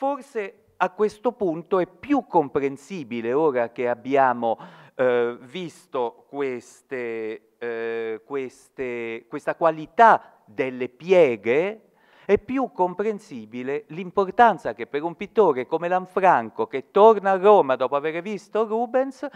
Forse a questo punto è più comprensibile, ora che abbiamo eh, visto queste, eh, queste, questa qualità delle pieghe, è più comprensibile l'importanza che per un pittore come Lanfranco, che torna a Roma dopo aver visto Rubens,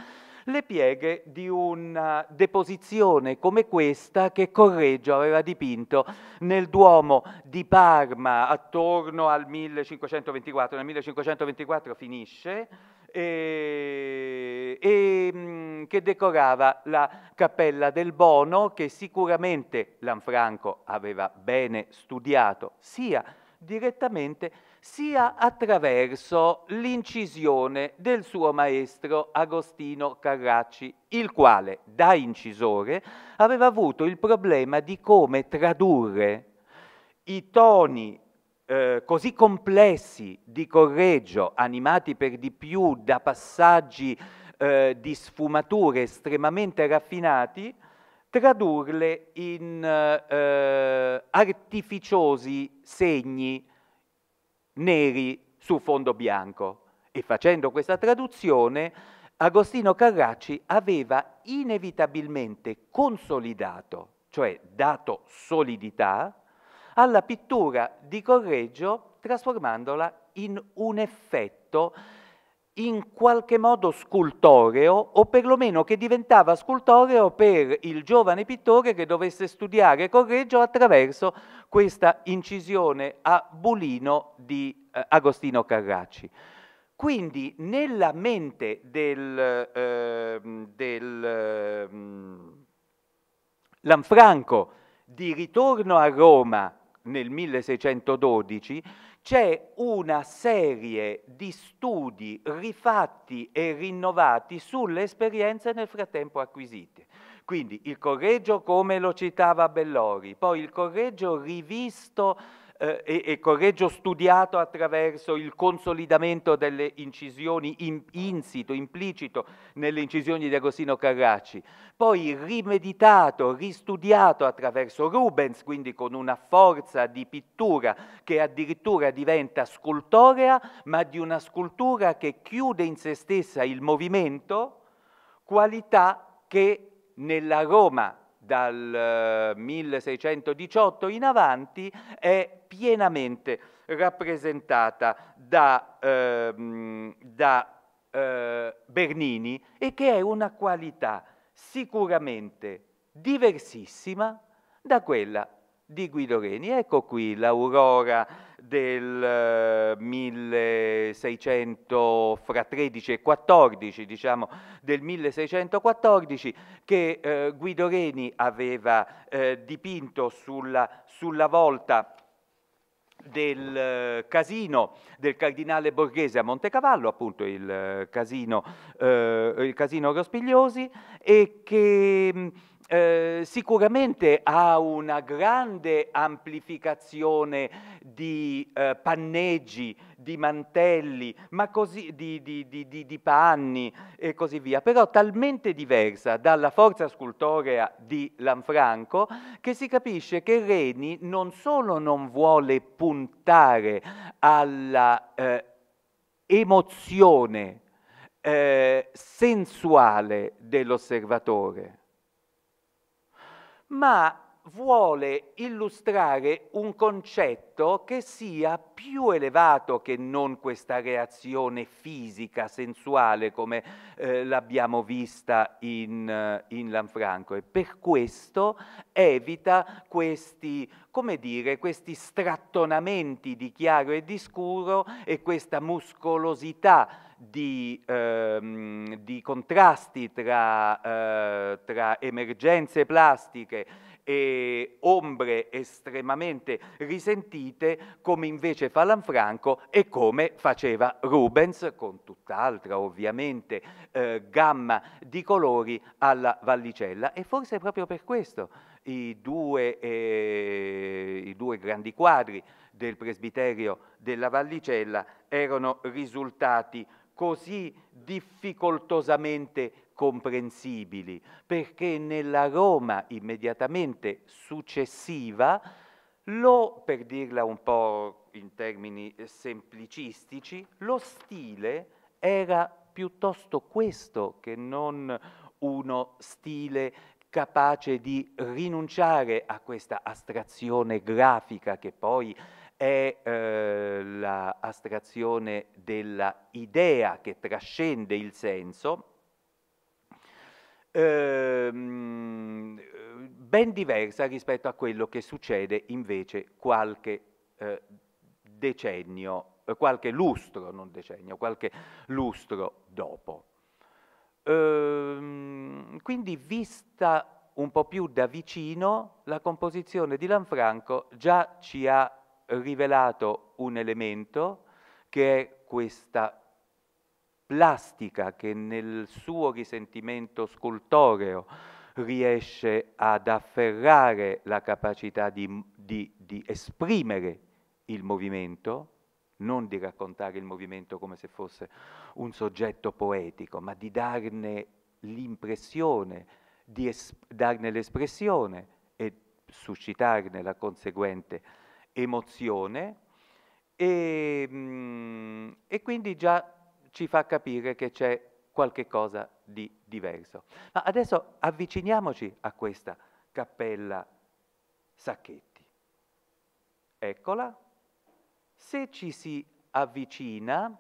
le pieghe di una deposizione come questa che Correggio aveva dipinto nel Duomo di Parma attorno al 1524. Nel 1524 finisce e, e, mm, che decorava la Cappella del Bono che sicuramente Lanfranco aveva bene studiato sia direttamente sia attraverso l'incisione del suo maestro Agostino Carracci, il quale, da incisore, aveva avuto il problema di come tradurre i toni eh, così complessi di correggio, animati per di più da passaggi eh, di sfumature estremamente raffinati, tradurle in eh, eh artificiosi segni neri su fondo bianco. E facendo questa traduzione, Agostino Carracci aveva inevitabilmente consolidato, cioè dato solidità, alla pittura di Correggio trasformandola in un effetto in qualche modo scultoreo o perlomeno che diventava scultoreo per il giovane pittore che dovesse studiare Correggio attraverso questa incisione a Bulino di eh, Agostino Carracci. Quindi nella mente del, eh, del eh, Lanfranco di ritorno a Roma nel 1612 c'è una serie di studi rifatti e rinnovati sulle esperienze nel frattempo acquisite. Quindi il correggio come lo citava Bellori, poi il correggio rivisto eh, e, e, correggio studiato attraverso il consolidamento delle incisioni in, insito, implicito nelle incisioni di Agostino Carracci, poi rimeditato, ristudiato attraverso Rubens, quindi con una forza di pittura che addirittura diventa scultorea, ma di una scultura che chiude in se stessa il movimento, qualità che nella Roma dal 1618 eh, in avanti è pienamente rappresentata da, eh, da eh, Bernini e che è una qualità sicuramente diversissima da quella di Guido Reni. Ecco qui l'aurora del 1600, fra 13 e 14, diciamo, del 1614 che eh, Guido Reni aveva eh, dipinto sulla, sulla volta del eh, casino del cardinale Borghese a Montecavallo, appunto il eh, casino, eh, il casino Rospigliosi, e che eh, sicuramente ha una grande amplificazione di eh, panneggi, di mantelli, così, di, di, di, di, panni e così via, però talmente diversa dalla forza scultorea di Lanfranco che si capisce che Reni non solo non vuole puntare alla eh, emozione eh, sensuale dell'osservatore, ma vuole illustrare un concetto che sia più elevato che non questa reazione fisica, sensuale, come eh, l'abbiamo vista in, eh, in Lanfranco. E per questo evita questi, come dire, questi strattonamenti di chiaro e di scuro e questa muscolosità di, ehm, di contrasti tra, eh, tra emergenze plastiche e ombre estremamente risentite come invece fa Lanfranco e come faceva Rubens con tutt'altra ovviamente eh, gamma di colori alla Vallicella e forse proprio per questo i due, eh, i due grandi quadri del presbiterio della Vallicella erano risultati così difficoltosamente comprensibili, perché nella Roma immediatamente successiva lo, per dirla un po' in termini eh, semplicistici, lo stile era piuttosto questo che non uno stile capace di rinunciare a questa astrazione grafica che poi è eh, l'astrazione la della idea che trascende il senso, ehm, ben diversa rispetto a quello che succede invece qualche eh, decennio, eh, qualche lustro, non decennio, qualche lustro dopo. Ehm, quindi vista un po' più da vicino, la composizione di Lanfranco già ci ha rivelato un elemento che è questa plastica che nel suo risentimento scultoreo riesce ad afferrare la capacità di, di, di esprimere il movimento, non di raccontare il movimento come se fosse un soggetto poetico, ma di darne l'impressione, di darne l'espressione e suscitarne la conseguente emozione e, mm, e quindi già ci fa capire che c'è qualche cosa di diverso. Ma adesso avviciniamoci a questa cappella Sacchetti. Eccola. Se ci si avvicina,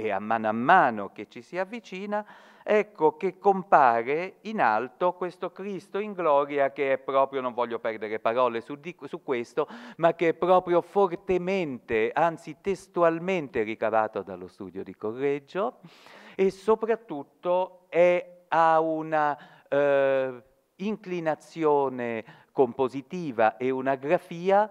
e a mano a mano che ci si avvicina, ecco che compare in alto questo Cristo in gloria che è proprio, non voglio perdere parole su, di, su questo, ma che è proprio fortemente, anzi testualmente ricavato dallo studio di Correggio e soprattutto è, ha una eh, inclinazione compositiva e una grafia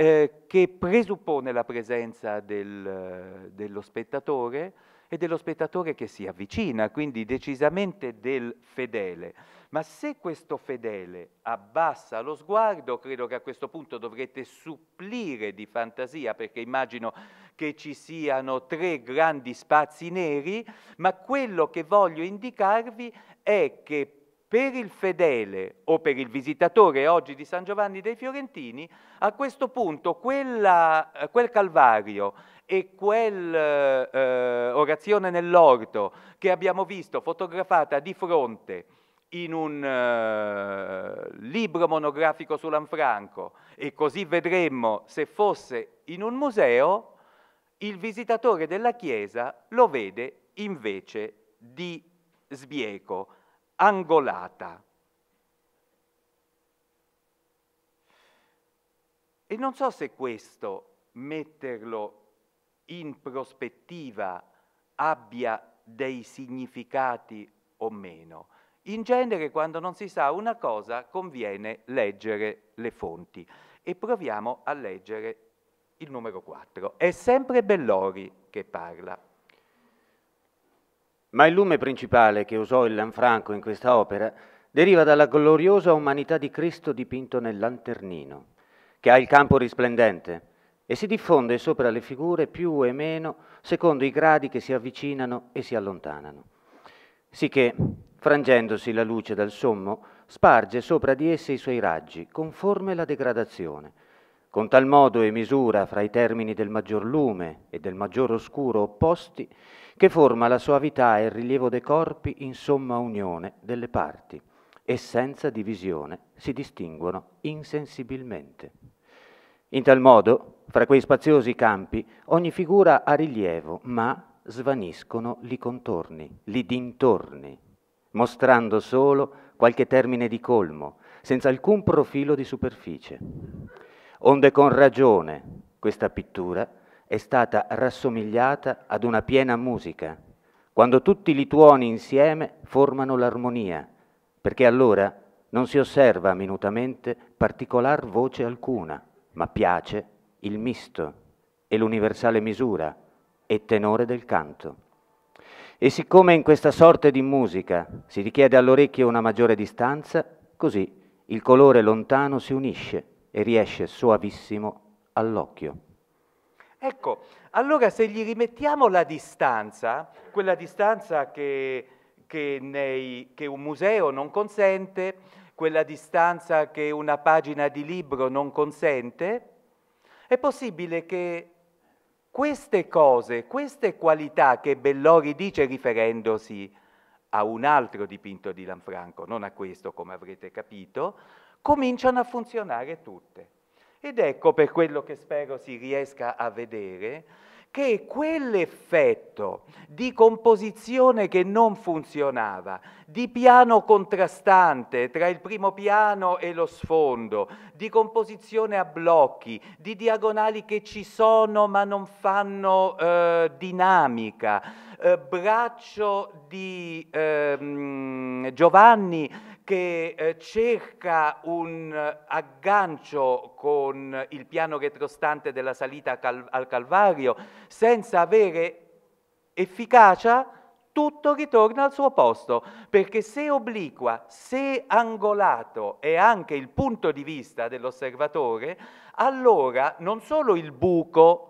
eh, che presuppone la presenza del, eh, dello spettatore e dello spettatore che si avvicina, quindi decisamente del fedele. Ma se questo fedele abbassa lo sguardo, credo che a questo punto dovrete supplire di fantasia, perché immagino che ci siano tre grandi spazi neri, ma quello che voglio indicarvi è che per il fedele o per il visitatore oggi di San Giovanni dei Fiorentini, a questo punto quella, eh, quel Calvario e quell'orazione eh, eh nell'orto che abbiamo visto fotografata di fronte in un eh, libro monografico su Lanfranco e così vedremmo se fosse in un museo, il visitatore della Chiesa lo vede invece di sbieco angolata. E non so se questo metterlo in prospettiva abbia dei significati o meno. In genere quando non si sa una cosa conviene leggere le fonti e proviamo a leggere il numero 4. È sempre Bellori che parla. Ma il lume principale che usò il Lanfranco in questa opera deriva dalla gloriosa umanità di Cristo dipinto nel lanternino, che ha il campo risplendente e si diffonde sopra le figure più e meno secondo i gradi che si avvicinano e si allontanano. Sicché, frangendosi la luce dal sommo, sparge sopra di esse i suoi raggi, conforme la degradazione, con tal modo e misura fra i termini del maggior lume e del maggior oscuro opposti, che forma la soavità e il rilievo dei corpi in somma unione delle parti e senza divisione si distinguono insensibilmente. In tal modo, fra quei spaziosi campi, ogni figura ha rilievo, ma svaniscono li contorni, li dintorni, mostrando solo qualche termine di colmo, senza alcun profilo di superficie. Onde con ragione questa pittura è stata rassomigliata ad una piena musica, quando tutti i tuoni insieme formano l'armonia, perché allora non si osserva minutamente particolar voce alcuna, ma piace il misto e l'universale misura e tenore del canto. E siccome in questa sorte di musica si richiede all'orecchio una maggiore distanza, così il colore lontano si unisce e riesce soavissimo all'occhio. Ecco, allora se gli rimettiamo la distanza, quella distanza che, che, nei, che un museo non consente, quella distanza che una pagina di libro non consente, è possibile che queste cose, queste qualità che Bellori dice riferendosi a un altro dipinto di Lanfranco, non a questo come avrete capito, cominciano a funzionare tutte. Ed ecco per quello che spero si riesca a vedere che quell'effetto di composizione che non funzionava, di piano contrastante tra il primo piano e lo sfondo, di composizione a blocchi, di diagonali che ci sono ma non fanno eh, dinamica, eh, braccio di eh, Giovanni che eh, cerca un eh, aggancio con il piano retrostante della salita al Calvario, senza avere efficacia, tutto ritorna al suo posto, perché se obliqua, se angolato è anche il punto di vista dell'osservatore, allora non solo il buco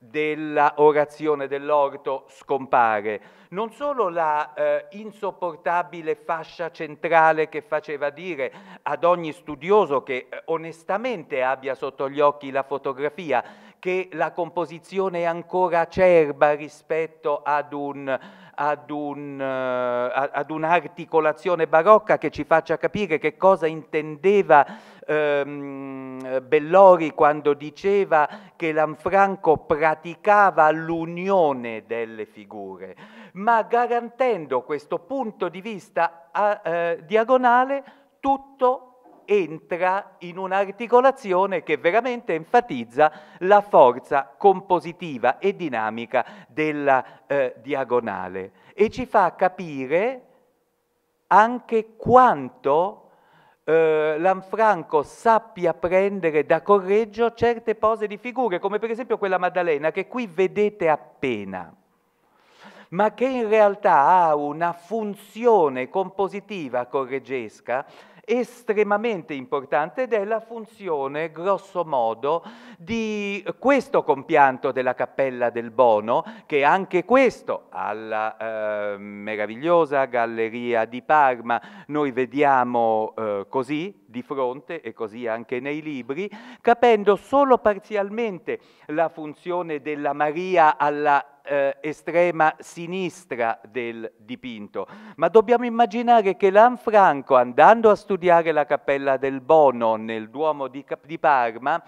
della orazione dell'orto scompare. Non solo la eh, insopportabile fascia centrale che faceva dire ad ogni studioso che eh, onestamente abbia sotto gli occhi la fotografia che la composizione è ancora acerba rispetto ad, un, ad, un, eh, ad un'articolazione barocca che ci faccia capire che cosa intendeva ehm, Bellori quando diceva che Lanfranco praticava l'unione delle figure, ma garantendo questo punto di vista a, eh, diagonale tutto entra in un'articolazione che veramente enfatizza la forza compositiva e dinamica della eh, diagonale e ci fa capire anche quanto eh, Lanfranco sappia prendere da Correggio certe pose di figure, come per esempio quella Maddalena che qui vedete appena, ma che in realtà ha una funzione compositiva correggesca estremamente importante ed è la funzione, grosso modo, di questo compianto della Cappella del Bono, che anche questo alla eh, meravigliosa Galleria di Parma noi vediamo eh, così, di fronte e così anche nei libri, capendo solo parzialmente la funzione della Maria alla eh, estrema sinistra del dipinto, ma dobbiamo immaginare che Lanfranco, andando a studiare la Cappella del Bono nel Duomo di, di Parma,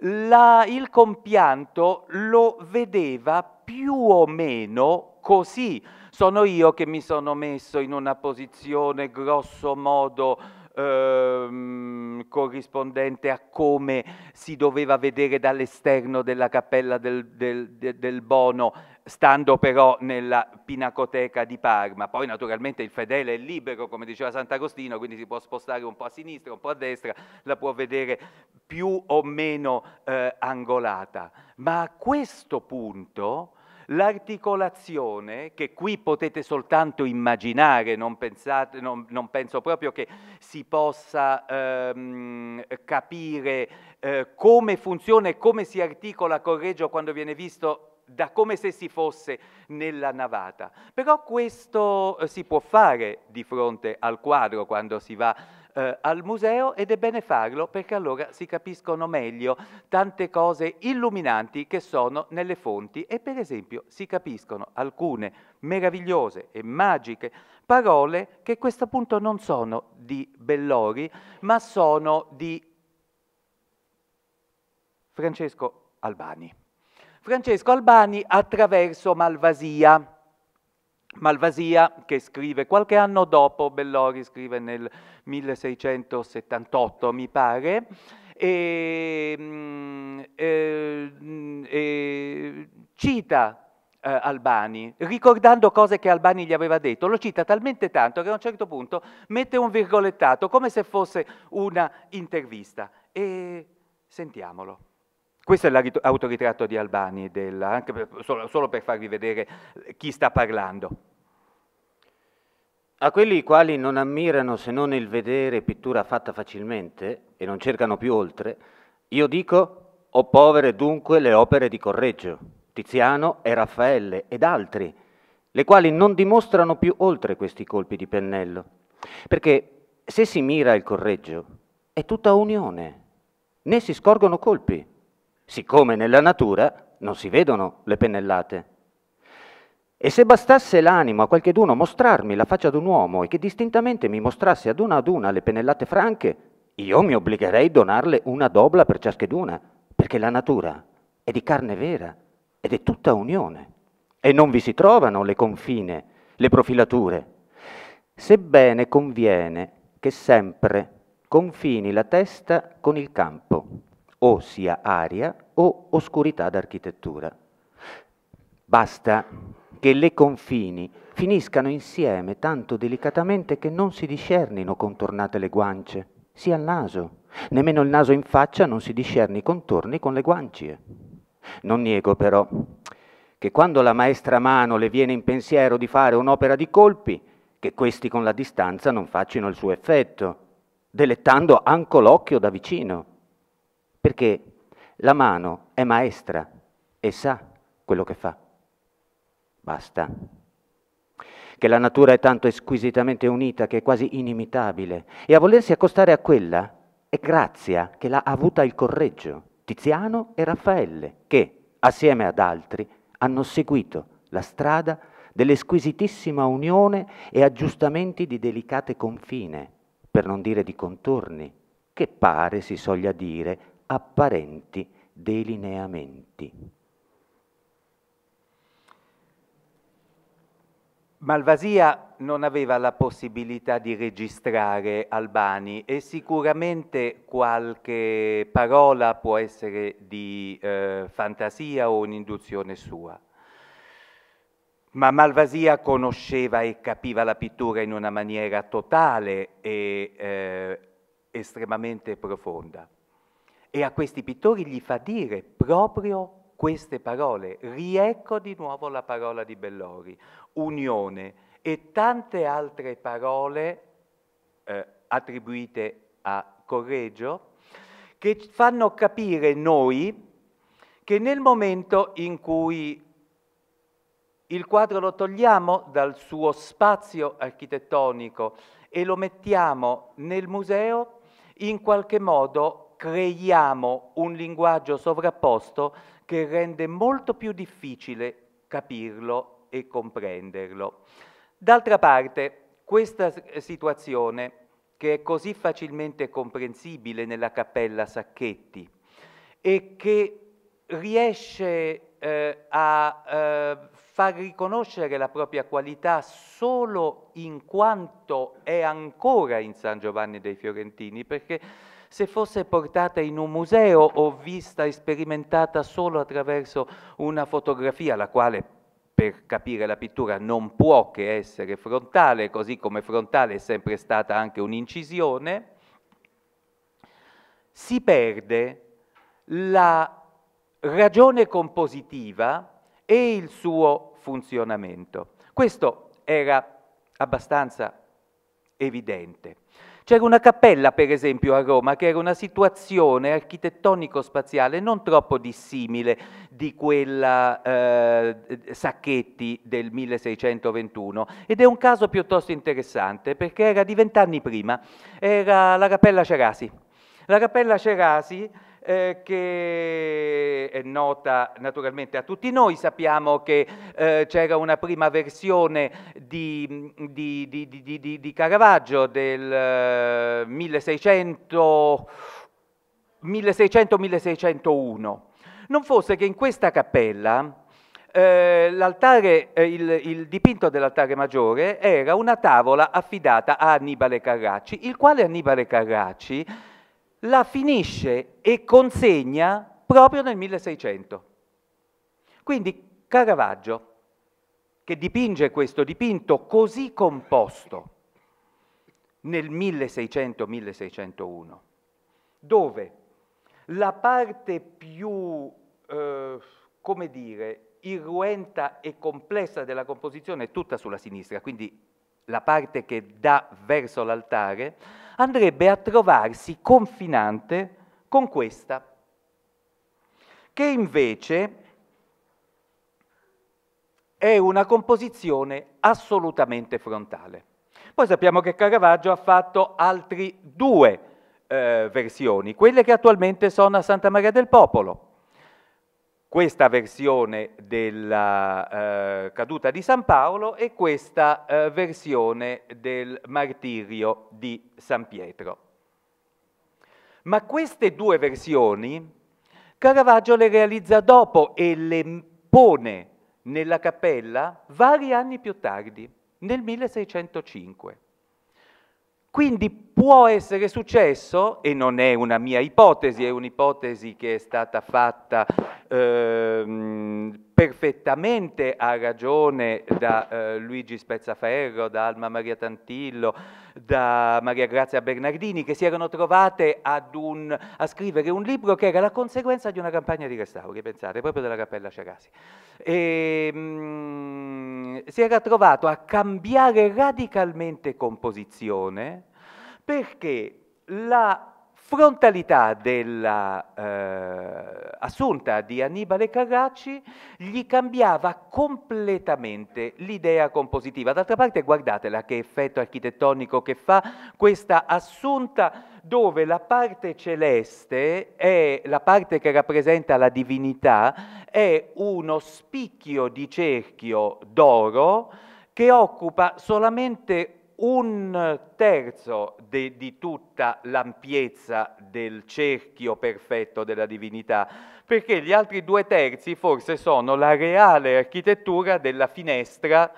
la, il compianto lo vedeva più o meno così. Sono io che mi sono messo in una posizione grosso modo ehm, corrispondente a come si doveva vedere dall'esterno della cappella del, del, del Bono, stando però nella Pinacoteca di Parma. Poi naturalmente il fedele è libero, come diceva Sant'Agostino, quindi si può spostare un po' a sinistra, un po' a destra, la può vedere più o meno eh, angolata. Ma a questo punto L'articolazione, che qui potete soltanto immaginare, non, pensate, non, non penso proprio che si possa ehm, capire eh, come funziona e come si articola Correggio quando viene visto da come se si fosse nella navata. Però questo eh, si può fare di fronte al quadro quando si va eh, al museo ed è bene farlo perché allora si capiscono meglio tante cose illuminanti che sono nelle fonti e per esempio si capiscono alcune meravigliose e magiche parole che a questo punto non sono di Bellori ma sono di Francesco Albani. Francesco Albani attraverso Malvasia. Malvasia che scrive qualche anno dopo, Bellori scrive nel 1678 mi pare, e, mm, e, mm, e cita eh, Albani, ricordando cose che Albani gli aveva detto, lo cita talmente tanto che a un certo punto mette un virgolettato come se fosse una intervista e sentiamolo. Questo è l'autoritratto di Albani, della, per, solo, solo per farvi vedere eh, chi sta parlando. A quelli i quali non ammirano se non il vedere pittura fatta facilmente e non cercano più oltre, io dico, o povere dunque le opere di Correggio, Tiziano e Raffaelle ed altri, le quali non dimostrano più oltre questi colpi di pennello. Perché se si mira il Correggio è tutta unione, né si scorgono colpi, siccome nella natura non si vedono le pennellate. E se bastasse l'animo a qualcheduno mostrarmi la faccia d'un uomo e che distintamente mi mostrasse ad una ad una le pennellate franche, io mi obbligherei a donarle una dobla per ciascheduna, perché la natura è di carne vera ed è tutta unione, e non vi si trovano le confine, le profilature. Sebbene conviene che sempre confini la testa con il campo o sia aria o oscurità d'architettura. Basta che le confini finiscano insieme tanto delicatamente che non si discernino contornate le guance, sia il naso. Nemmeno il naso in faccia non si discerne i contorni con le guancie. Non niego però che quando la maestra mano le viene in pensiero di fare un'opera di colpi, che questi con la distanza non facciano il suo effetto, delettando anco l'occhio da vicino perché la mano è maestra e sa quello che fa. Basta. Che la natura è tanto squisitamente unita che è quasi inimitabile e a volersi accostare a quella è grazia che l'ha avuta il correggio, Tiziano e Raffaele, che, assieme ad altri, hanno seguito la strada dell'esquisitissima unione e aggiustamenti di delicate confine, per non dire di contorni, che pare si soglia dire apparenti delineamenti. Malvasia non aveva la possibilità di registrare Albani e sicuramente qualche parola può essere di eh, fantasia o un'induzione sua. Ma Malvasia conosceva e capiva la pittura in una maniera totale e eh, estremamente profonda e a questi pittori gli fa dire proprio queste parole. Riecco di nuovo la parola di Bellori, unione e tante altre parole eh, attribuite a Correggio che fanno capire noi che nel momento in cui il quadro lo togliamo dal suo spazio architettonico e lo mettiamo nel museo, in qualche modo creiamo un linguaggio sovrapposto che rende molto più difficile capirlo e comprenderlo. D'altra parte, questa situazione, che è così facilmente comprensibile nella Cappella Sacchetti e che riesce eh, a eh, far riconoscere la propria qualità solo in quanto è ancora in San Giovanni dei Fiorentini, perché se fosse portata in un museo o vista e sperimentata solo attraverso una fotografia, la quale per capire la pittura non può che essere frontale, così come frontale è sempre stata anche un'incisione, si perde la ragione compositiva e il suo funzionamento. Questo era abbastanza evidente. C'era una cappella, per esempio, a Roma, che era una situazione architettonico-spaziale non troppo dissimile di quella eh, Sacchetti del 1621. Ed è un caso piuttosto interessante, perché era di vent'anni prima, era la cappella Cerasi. La cappella Cerasi eh, che è nota naturalmente a tutti noi. Sappiamo che eh, c'era una prima versione di, di, di, di Caravaggio del 1600, eh, 1600-1601. Non fosse che in questa cappella eh, l'altare, eh, il, il, dipinto dell'altare maggiore era una tavola affidata a Annibale Carracci, il quale Annibale Carracci la finisce e consegna proprio nel 1600. Quindi Caravaggio, che dipinge questo dipinto così composto nel 1600-1601, dove la parte più, eh, come dire, irruenta e complessa della composizione è tutta sulla sinistra, quindi la parte che dà verso l'altare, andrebbe a trovarsi confinante con questa, che invece è una composizione assolutamente frontale. Poi sappiamo che Caravaggio ha fatto altre due eh, versioni, quelle che attualmente sono a Santa Maria del Popolo, questa versione della eh, caduta di San Paolo e questa eh, versione del martirio di San Pietro. Ma queste due versioni Caravaggio le realizza dopo e le pone nella cappella vari anni più tardi, nel 1605. Quindi può essere successo, e non è una mia ipotesi, è un'ipotesi che è stata fatta ehm, perfettamente a ragione da eh, Luigi Spezzaferro, da Alma Maria Tantillo, da Maria Grazia Bernardini, che si erano trovate un, a scrivere un libro che era la conseguenza di una campagna di restauri, pensate, proprio della Cappella Cerasi. E, ehm, mh, si era trovato a cambiare radicalmente composizione perché la frontalità dell'assunta eh, di Annibale Carracci gli cambiava completamente l'idea compositiva. D'altra parte guardatela che effetto architettonico che fa questa assunta dove la parte celeste è la parte che rappresenta la divinità, è uno spicchio di cerchio d'oro che occupa solamente un terzo de, di tutta l'ampiezza del cerchio perfetto della divinità, perché gli altri due terzi forse sono la reale architettura della finestra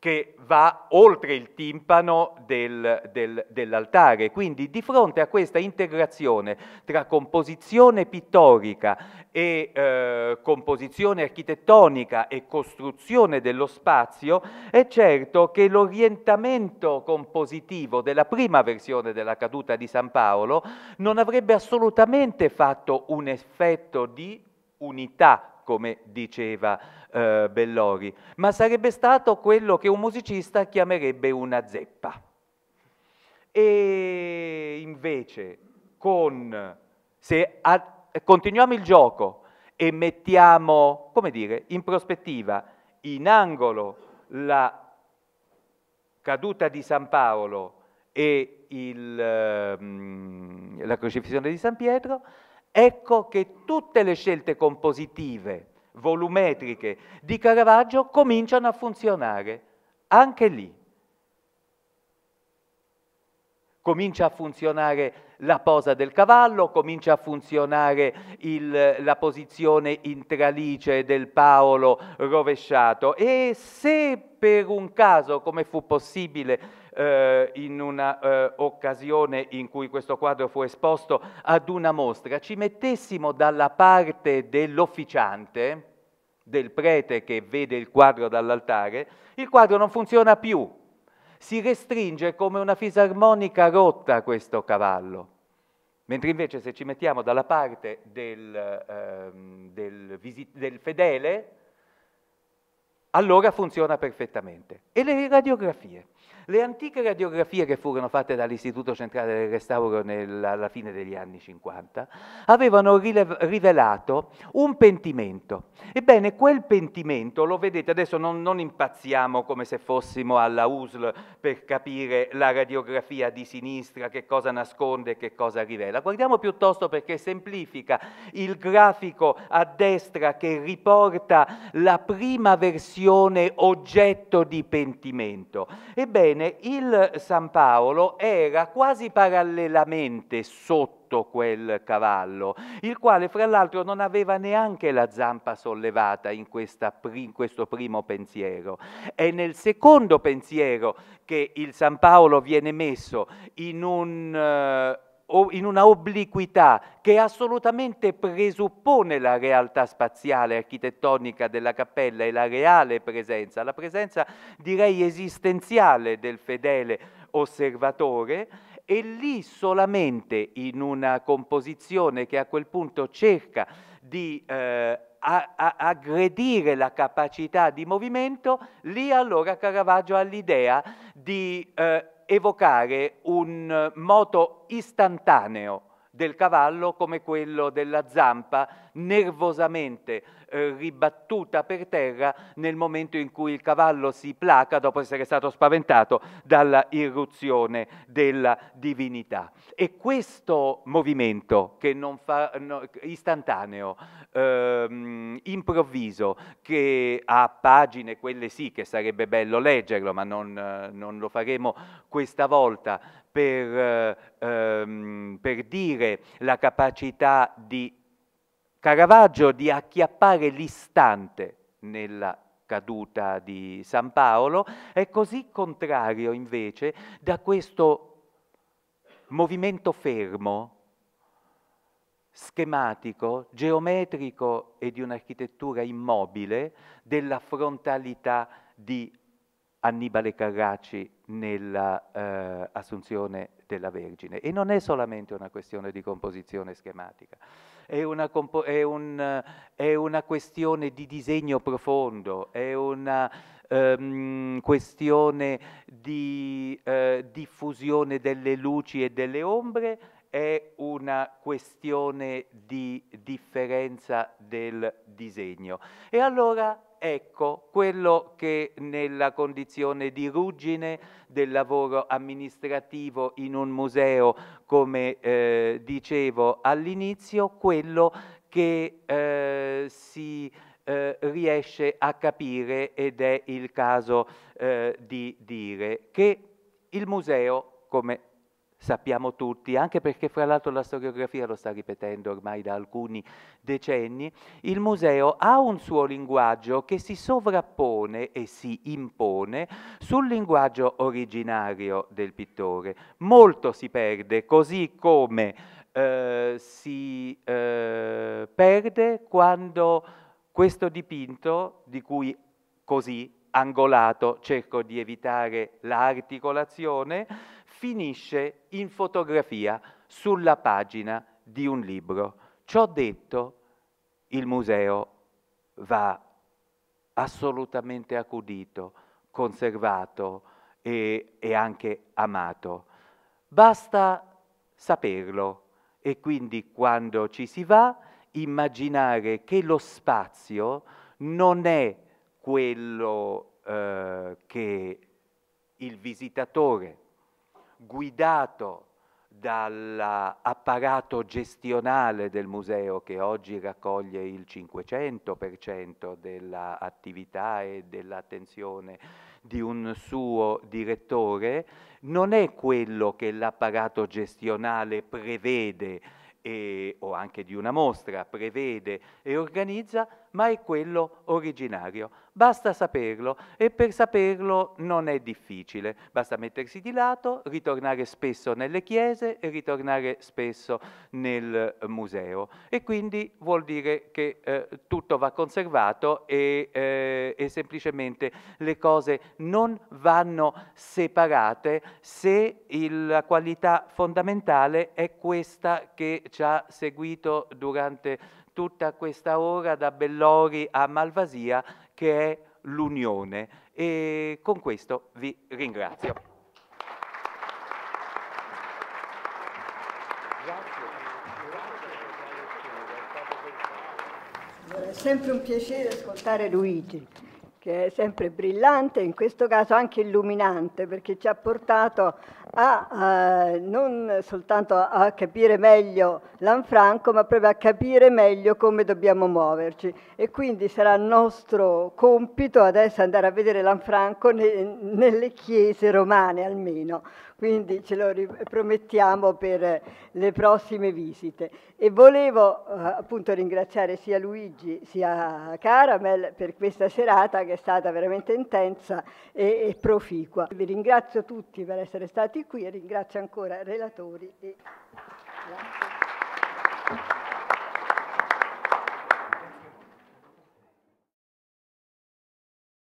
che va oltre il timpano del, del, dell'altare. Quindi di fronte a questa integrazione tra composizione pittorica e eh, composizione architettonica e costruzione dello spazio, è certo che l'orientamento compositivo della prima versione della caduta di San Paolo non avrebbe assolutamente fatto un effetto di unità come diceva eh, Bellori, ma sarebbe stato quello che un musicista chiamerebbe una zeppa. E invece, con, se a, continuiamo il gioco e mettiamo, come dire, in prospettiva, in angolo la caduta di San Paolo e il, eh, la crocifissione di San Pietro, Ecco che tutte le scelte compositive, volumetriche di Caravaggio cominciano a funzionare, anche lì. Comincia a funzionare la posa del cavallo, comincia a funzionare il, la posizione intralice del Paolo rovesciato e se per un caso, come fu possibile eh, in un'occasione eh, in cui questo quadro fu esposto ad una mostra, ci mettessimo dalla parte dell'officiante, del prete che vede il quadro dall'altare, il quadro non funziona più, si restringe come una fisarmonica rotta questo cavallo. Mentre invece se ci mettiamo dalla parte del, ehm, del, del fedele, allora funziona perfettamente. E le radiografie? Le antiche radiografie che furono fatte dall'Istituto Centrale del Restauro nella, alla fine degli anni 50 avevano rivelato un pentimento. Ebbene, quel pentimento, lo vedete, adesso non, non impazziamo come se fossimo alla USL per capire la radiografia di sinistra, che cosa nasconde e che cosa rivela. Guardiamo piuttosto perché semplifica il grafico a destra che riporta la prima versione oggetto di pentimento. Ebbene, Ebbene, il San Paolo era quasi parallelamente sotto quel cavallo, il quale fra l'altro non aveva neanche la zampa sollevata in, questa, in questo primo pensiero. È nel secondo pensiero che il San Paolo viene messo in un... Uh, in una obliquità che assolutamente presuppone la realtà spaziale architettonica della cappella e la reale presenza, la presenza direi esistenziale del fedele osservatore e lì solamente in una composizione che a quel punto cerca di eh, a, a, aggredire la capacità di movimento, lì allora Caravaggio ha l'idea di eh, evocare un eh, moto istantaneo del cavallo come quello della zampa nervosamente eh, ribattuta per terra nel momento in cui il cavallo si placa dopo essere stato spaventato dalla irruzione della divinità. E questo movimento che non fa, no, istantaneo, ehm, improvviso, che ha pagine, quelle sì che sarebbe bello leggerlo, ma non, non lo faremo questa volta per, ehm, per dire la capacità di Caravaggio di acchiappare l'istante nella caduta di San Paolo è così contrario invece da questo movimento fermo, schematico, geometrico e di un'architettura immobile della frontalità di Annibale Carracci nell'Assunzione eh, della Vergine. E non è solamente una questione di composizione schematica, è una, compo- è un, è una questione di disegno profondo, è una ehm, questione di eh, diffusione delle luci e delle ombre, è una questione di differenza del disegno. E allora ecco quello che nella condizione di ruggine del lavoro amministrativo in un museo, come eh, dicevo all'inizio, quello che eh, si eh, riesce a capire ed è il caso eh, di dire che il museo, come sappiamo tutti, anche perché fra l'altro la storiografia lo sta ripetendo ormai da alcuni decenni, il museo ha un suo linguaggio che si sovrappone e si impone sul linguaggio originario del pittore. Molto si perde, così come eh, si eh, perde quando questo dipinto, di cui così angolato cerco di evitare l'articolazione, finisce in fotografia sulla pagina di un libro. Ciò detto, il museo va assolutamente accudito, conservato e, e anche amato. Basta saperlo e quindi quando ci si va immaginare che lo spazio non è quello eh, che il visitatore guidato dall'apparato gestionale del museo che oggi raccoglie il 500% dell'attività e dell'attenzione di un suo direttore, non è quello che l'apparato gestionale prevede e, o anche di una mostra prevede e organizza, ma è quello originario. Basta saperlo e per saperlo non è difficile. Basta mettersi di lato, ritornare spesso nelle chiese e ritornare spesso nel eh, museo. E quindi vuol dire che eh, tutto va conservato e, eh, e semplicemente le cose non vanno separate se il, la qualità fondamentale è questa che ci ha seguito durante tutta questa ora da Bellori a Malvasia che è l'unione. E con questo vi ringrazio. È sempre un piacere ascoltare Luigi, che è sempre brillante, in questo caso anche illuminante, perché ci ha portato a, eh, non soltanto a capire meglio l'anfranco, ma proprio a capire meglio come dobbiamo muoverci. E quindi sarà nostro compito adesso andare a vedere l'anfranco ne, nelle chiese romane almeno quindi ce lo promettiamo per le prossime visite. E volevo eh, appunto ringraziare sia Luigi sia Caramel per questa serata che è stata veramente intensa e, e proficua. Vi ringrazio tutti per essere stati qui e ringrazio ancora i relatori. E...